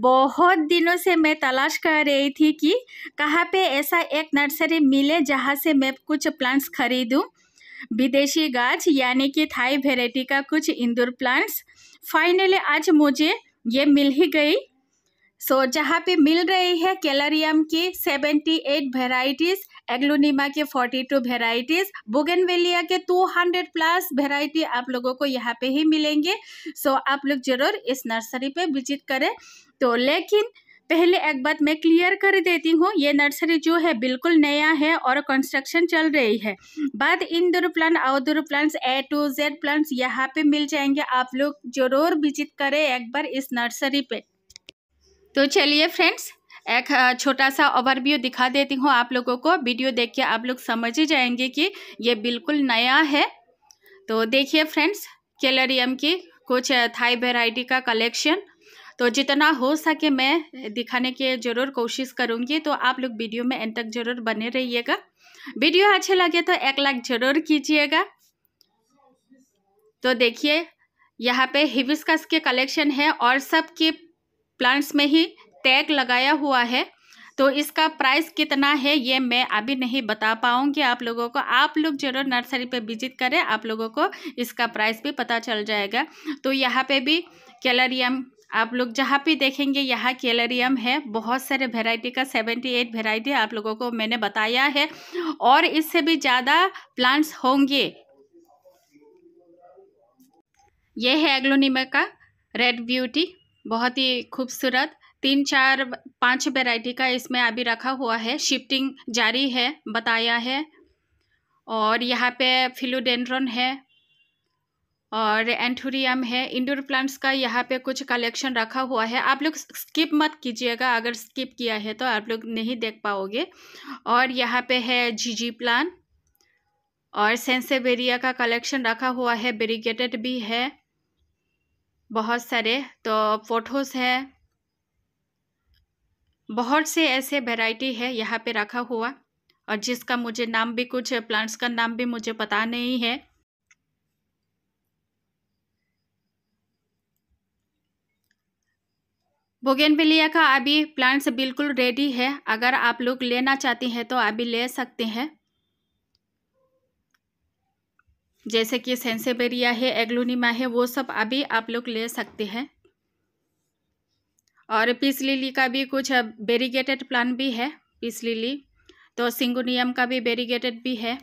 बहुत दिनों से मैं तलाश कर रही थी कि कहाँ पे ऐसा एक नर्सरी मिले जहाँ से मैं कुछ प्लांट्स खरीदूँ विदेशी गाछ यानी कि थाई वेराइटी का कुछ इंदौर प्लांट्स फाइनली आज मुझे ये मिल ही गई सो so, जहाँ पे मिल रही है कैलरियम की सेवेंटी एट वेराइटीज़ एग्लोनिमा के 42 वेराइटीज बुगेनवेलिया के 200 प्लस वेराइटी आप लोगों को यहाँ पे ही मिलेंगे सो so, आप लोग जरूर इस नर्सरी पे विजिट करें तो लेकिन पहले एक बात मैं क्लियर कर देती हूँ ये नर्सरी जो है बिल्कुल नया है और कंस्ट्रक्शन चल रही है बाद Indore plant outdoor plants A to Z plants यहाँ पे मिल जाएंगे आप लोग जरूर विजिट करें एक बार इस नर्सरी पे तो चलिए फ्रेंड्स एक छोटा सा ओवरव्यू दिखा देती हूँ आप लोगों को वीडियो देख के आप लोग समझ ही जाएंगे कि ये बिल्कुल नया है तो देखिए फ्रेंड्स कैलरियम की कुछ थाई वेराइटी का कलेक्शन तो जितना हो सके मैं दिखाने की ज़रूर कोशिश करूँगी तो आप लोग वीडियो में एंड तक ज़रूर बने रहिएगा वीडियो अच्छे लगे तो एक लाइक ज़रूर कीजिएगा तो देखिए यहाँ पे हिबिस्कस के कलेक्शन है और सब के प्लांट्स में ही टैग लगाया हुआ है तो इसका प्राइस कितना है ये मैं अभी नहीं बता पाऊँगी आप लोगों को आप लोग जरूर नर्सरी पे विजिट करें आप लोगों को इसका प्राइस भी पता चल जाएगा तो यहाँ पे भी कैलरियम आप लोग जहाँ भी देखेंगे यहाँ कैलरियम है बहुत सारे वेराइटी का सेवेंटी एट वेराइटी आप लोगों को मैंने बताया है और इससे भी ज़्यादा प्लांट्स होंगे ये है एग्लोनिमा का रेड ब्यूटी बहुत ही खूबसूरत तीन चार पांच वैरायटी का इसमें अभी रखा हुआ है शिफ्टिंग जारी है बताया है और यहाँ पे फिलोडेंड्रॉन है और एंथुरियम है इंडोर प्लांट्स का यहाँ पे कुछ कलेक्शन रखा हुआ है आप लोग स्किप मत कीजिएगा अगर स्किप किया है तो आप लोग नहीं देख पाओगे और यहाँ पे है जीजी प्लान और सेंसेबेरिया का कलेक्शन रखा हुआ है बेरीगेटेड भी है बहुत सारे तो फोटोज़ है बहुत से ऐसे वैरायटी है यहाँ पे रखा हुआ और जिसका मुझे नाम भी कुछ प्लांट्स का नाम भी मुझे पता नहीं है बोगेनविलिया का अभी प्लांट्स बिल्कुल रेडी है अगर आप लोग लेना चाहते हैं तो अभी ले सकते हैं जैसे कि सेंसेबेरिया है एग्लोनिमा है वो सब अभी आप लोग ले सकते हैं और पीस लिली का भी कुछ बेरीगेटेड प्लान भी है पीस लिली तो सिंगोनियम का भी बेरीगेटेड भी है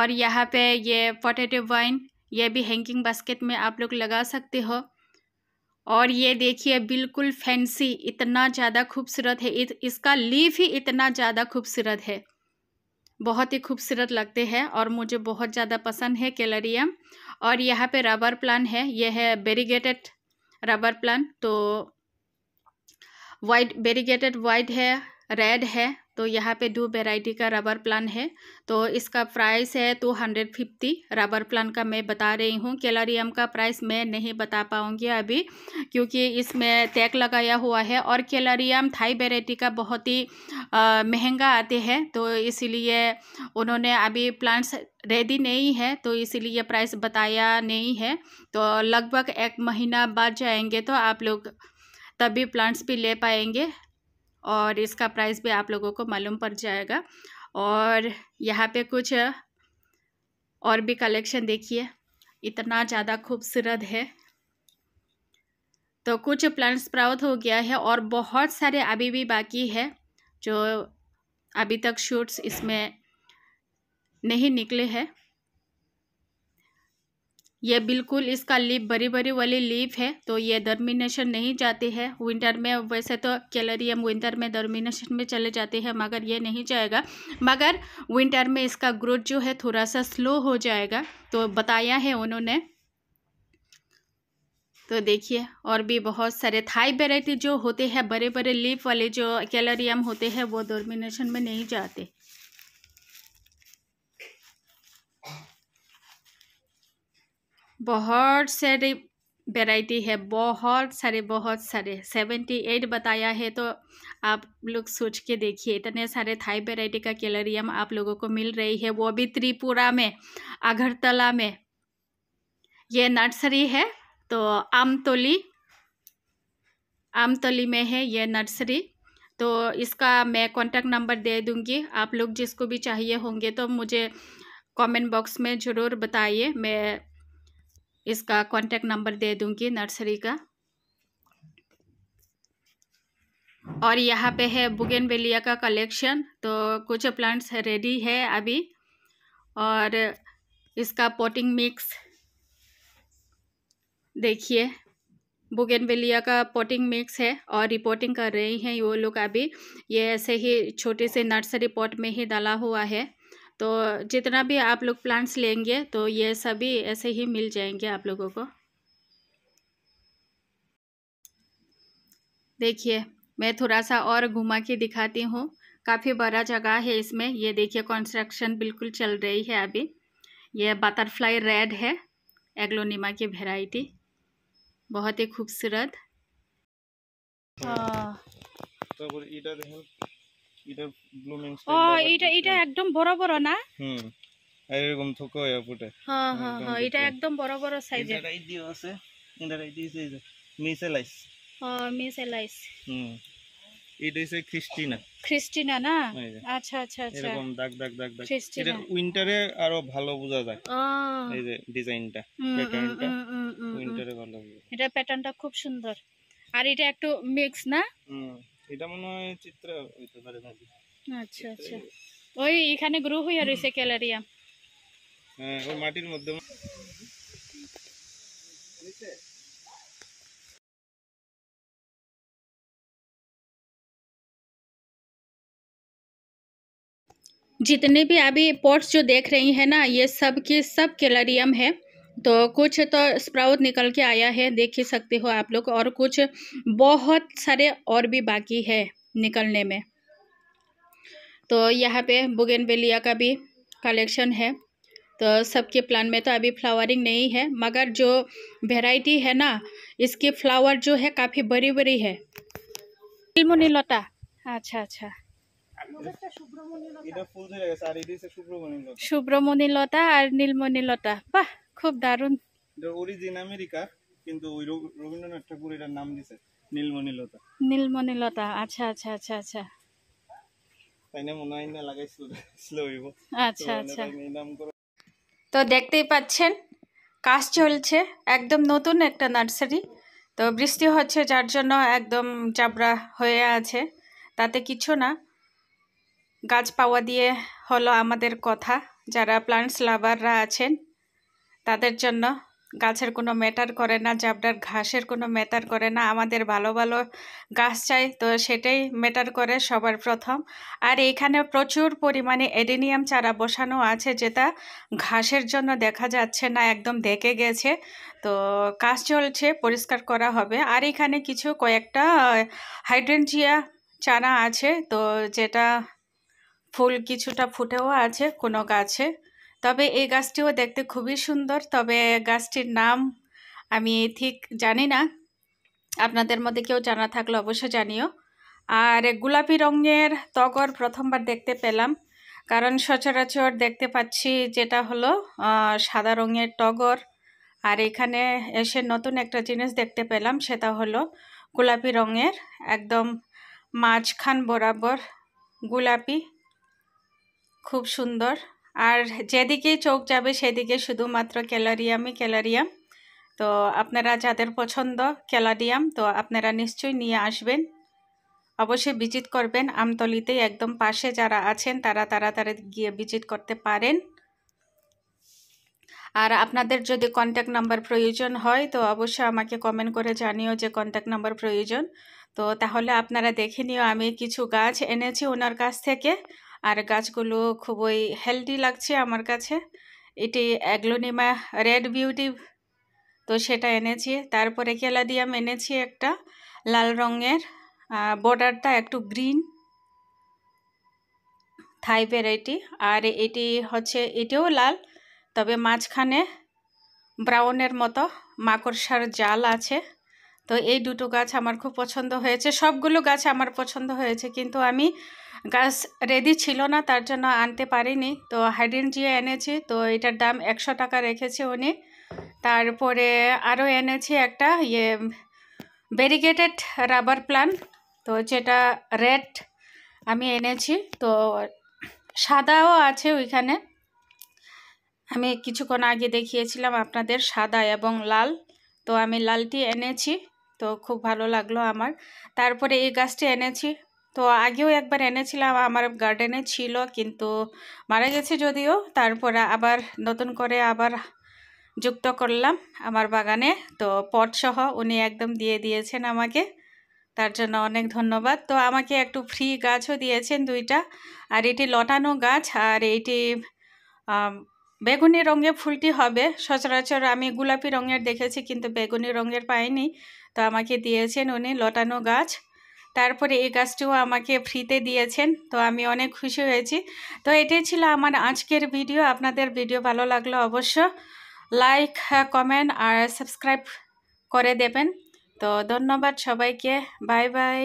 और यहाँ पे ये पोटेटो वाइन ये भी हैंगिंग बास्केट में आप लोग लगा सकते हो और ये देखिए बिल्कुल फैंसी इतना ज़्यादा खूबसूरत है इत, इसका लीफ ही इतना ज़्यादा खूबसूरत है बहुत ही खूबसूरत लगते हैं और मुझे बहुत ज़्यादा पसंद है कैलरियम और यहाँ पे रबर प्लान है यह है बेरीगेटेड रबर प्लान तो वाइट बेरीगेटेड वाइट है रेड है तो यहाँ पे दो वेराइटी का रबर प्लान है तो इसका प्राइस है two hundred fifty rubber plant का मैं बता रही हूँ कैलोरियम का प्राइस मैं नहीं बता पाऊँगी अभी क्योंकि इसमें टैग लगाया हुआ है और कैलोरियम थाई वेराइटी का बहुत ही महंगा आते हैं तो इसीलिए उन्होंने अभी प्लांट्स रेडी नहीं है तो इसीलिए प्राइस बताया नहीं है तो लगभग एक महीना बाद जाएंगे तो आप लोग तभी प्लांट्स भी ले पाएंगे और इसका प्राइस भी आप लोगों को मालूम पड़ जाएगा और यहाँ पे कुछ और भी कलेक्शन देखिए इतना ज़्यादा खूबसूरत है तो कुछ प्लांट्स प्राप्त हो गया है और बहुत सारे अभी भी बाकी है जो अभी तक शूट्स इसमें नहीं निकले हैं ये बिल्कुल इसका लीप बड़ी बड़ी वाली लीप है तो ये दर्मिनेशन नहीं जाती है विंटर में वैसे तो कैलरियम विंटर में दर्मिनेशन में चले जाते हैं मगर ये नहीं जाएगा मगर विंटर में इसका ग्रोथ जो है थोड़ा सा स्लो हो जाएगा तो बताया है उन्होंने तो देखिए और भी बहुत सारे थाई वेराइटी जो होते हैं बड़े बड़े लीप वाले जो कैलरियम होते हैं वो दर्मिनेशन में नहीं जाते बहुत सारे वेराइटी है बहुत सारे बहुत सारे सेवेंटी एट बताया है तो आप लोग सोच के देखिए इतने सारे थाई वेराइटी का कैलोरियम आप लोगों को मिल रही है वो भी त्रिपुरा में अगरतला में ये नर्सरी है तो आमतोली आमतोली में है ये नर्सरी तो इसका मैं कॉन्टैक्ट नंबर दे दूंगी आप लोग जिसको भी चाहिए होंगे तो मुझे कमेंट बॉक्स में ज़रूर बताइए मैं इसका कांटेक्ट नंबर दे दूंगी नर्सरी का और यहाँ पे है बुगेन बेलिया का कलेक्शन तो कुछ प्लांट्स रेडी है अभी और इसका पोटिंग मिक्स देखिए बुगेन बेलिया का पोटिंग मिक्स है और रिपोर्टिंग कर रही हैं वो लोग अभी ये ऐसे ही छोटे से नर्सरी पॉट में ही डाला हुआ है तो जितना भी आप लोग प्लांट्स लेंगे तो ये सभी ऐसे ही मिल जाएंगे आप लोगों को देखिए मैं थोड़ा सा और घुमा के दिखाती हूँ काफ़ी बड़ा जगह है इसमें ये देखिए कंस्ट्रक्शन बिल्कुल चल रही है अभी ये बटरफ्लाई रेड है एग्लोनिमा की वेराइटी बहुत ही खूबसूरत हाँ। तो এটা ব্লুমিং ও এটা এটা একদম বড় বড় না হুম এরকম থোকো হয়ে ফুটে হ্যাঁ হ্যাঁ, হ্যাঁ এটা একদম বড় বড় সাইজের এটা দিও আছে এটা দিছে মিসেলাইস ও মিসেলাইস হুম এটা হইছে ক্রিস্টিনা ক্রিস্টিনা না আচ্ছা আচ্ছা আচ্ছা এরকম দাগ দাগ দাগ দাগ এটা উইন্টারে আরো ভালো বোঝা যায় এই যে ডিজাইনটা প্যাটার্নটা উইন্টারে ভালো এটা প্যাটার্নটা খুব সুন্দর আর এটা একটু মিক্স না হুম এটা মনে চিত্র ওই তারে না আচ্ছা আচ্ছা ওই এখানে গ্রো হিয়া রইছে কেলারিয়াম হ্যাঁ ওই মাটির মধ্যে जितने भी अभी पॉটস जो देख रही हैं ना ये सब के सब केलारियम है तो कुछ तो स्प्राउट निकल के आया है देख ही सकते हो आप लोग और कुछ बहुत सारे और भी बाकी है निकलने में तो यहाँ पे बेलिया का भी कलेक्शन है तो सबके प्लान में तो अभी फ्लावरिंग नहीं है मगर जो वेराइटी है ना इसके फ्लावर जो है काफ़ी बड़ी बड़ी है लता अच्छा अच्छा শুভ্রমণি तो लता और নীলমণি लता वाह খুব দারুণ অরিজিন আমেরিকা কিন্তু ওই রবীন্দ্রনাথ ঠাকুর এটার নাম দিছে নীলমণিলতা নীলমণিলতা আচ্ছা আচ্ছা আচ্ছা আচ্ছা তাই না মনে হয় না লাগাইছিল হইব আচ্ছা আচ্ছা তো দেখতেই পাচ্ছেন কাজ চলছে একদম নতুন একটা নার্সারি তো বৃষ্টি হচ্ছে যার জন্য একদম চাবড়া হয়ে আছে তাতে কিছু না গাছ পাওয়া দিয়ে হলো আমাদের কথা যারা প্লান্টস লাভাররা আছেন তাদের জন্য গাছের কোনো ম্যাটার করে না যে আপনার ঘাসের কোনো ম্যাটার করে না আমাদের ভালো ভালো গাছ চাই তো সেটাই ম্যাটার করে সবার প্রথম আর এখানে প্রচুর পরিমাণে এডেনিয়াম চারা বসানো আছে যেটা ঘাসের জন্য দেখা যাচ্ছে না একদম দেখে গেছে তো কাজ চলছে পরিষ্কার করা হবে আর এখানে কিছু কয়েকটা হাইড্রেনজিয়া চারা আছে তো যেটা ফুল কিছুটা ফুটেও আছে কোনো গাছে তবে এই গাছটিও দেখতে খুবই সুন্দর তবে গাছটির নাম আমি ঠিক জানি না আপনাদের মধ্যে কেউ জানা থাকলে অবশ্যই জানিও আর গোলাপি রঙের তগর প্রথমবার দেখতে পেলাম কারণ সচরাচর দেখতে পাচ্ছি যেটা হলো সাদা রঙের টগর আর এখানে এসে নতুন একটা জিনিস দেখতে পেলাম সেটা হলো গোলাপি রঙের একদম মাঝখান বরাবর গোলাপি খুব সুন্দর আর যেদিকে চোখ যাবে সেদিকে শুধুমাত্র ক্যালোরিয়ামই ক্যালোরিয়াম তো আপনারা যাদের পছন্দ ক্যালোরিয়াম তো আপনারা নিশ্চয়ই নিয়ে আসবেন অবশ্যই ভিজিট করবেন আমতলিতেই একদম পাশে যারা আছেন তারা তাড়াতাড়ি গিয়ে ভিজিট করতে পারেন আর আপনাদের যদি কন্ট্যাক্ট নাম্বার প্রয়োজন হয় তো অবশ্যই আমাকে কমেন্ট করে জানিও যে কন্ট্যাক্ট নাম্বার প্রয়োজন তো তাহলে আপনারা দেখে নিও আমি কিছু গাছ এনেছি ওনার কাছ থেকে আর গাছগুলো খুবই হেলদি লাগছে আমার কাছে এটি অ্যাগ্লোনিমা রেড বিউটি তো সেটা এনেছি তারপরে কেলাদিয়াম এনেছি একটা লাল রঙের বর্ডারটা একটু গ্রিন থাই ভ্যারাইটি আর এটি হচ্ছে এটিও লাল তবে মাঝখানে ব্রাউনের মতো মাকড়সার জাল আছে তো এই দুটো গাছ আমার খুব পছন্দ হয়েছে সবগুলো গাছ আমার পছন্দ হয়েছে কিন্তু আমি গাছ রেডি ছিল না তার জন্য আনতে পারিনি তো হাইড্রেনজিয়া এনেছি তো এটার দাম একশো টাকা রেখেছে উনি তারপরে আরও এনেছি একটা ইয়ে ব্যারিগেটেড রাবার প্লান তো যেটা রেড আমি এনেছি তো সাদাও আছে ওইখানে আমি কিছুক্ষণ আগে দেখিয়েছিলাম আপনাদের সাদা এবং লাল তো আমি লালটি এনেছি তো খুব ভালো লাগলো আমার তারপরে এই গাছটি এনেছি তো আগেও একবার এনেছিলাম আমার গার্ডেনে ছিল কিন্তু মারা গেছে যদিও তারপরে আবার নতুন করে আবার যুক্ত করলাম আমার বাগানে তো পটসহ উনি একদম দিয়ে দিয়েছেন আমাকে তার জন্য অনেক ধন্যবাদ তো আমাকে একটু ফ্রি গাছও দিয়েছেন দুইটা আর এটি লটানো গাছ আর এটি বেগুনি রঙে ফুলটি হবে সচরাচর আমি গোলাপি রঙের দেখেছি কিন্তু বেগুনি রঙের পাইনি তো আমাকে দিয়েছেন উনি লটানো গাছ তারপরে এই গাছটিও আমাকে ফ্রিতে দিয়েছেন তো আমি অনেক খুশি হয়েছি তো এটাই ছিল আমার আজকের ভিডিও আপনাদের ভিডিও ভালো লাগলো অবশ্য লাইক কমেন্ট আর সাবস্ক্রাইব করে দেবেন তো ধন্যবাদ সবাইকে বাই বাই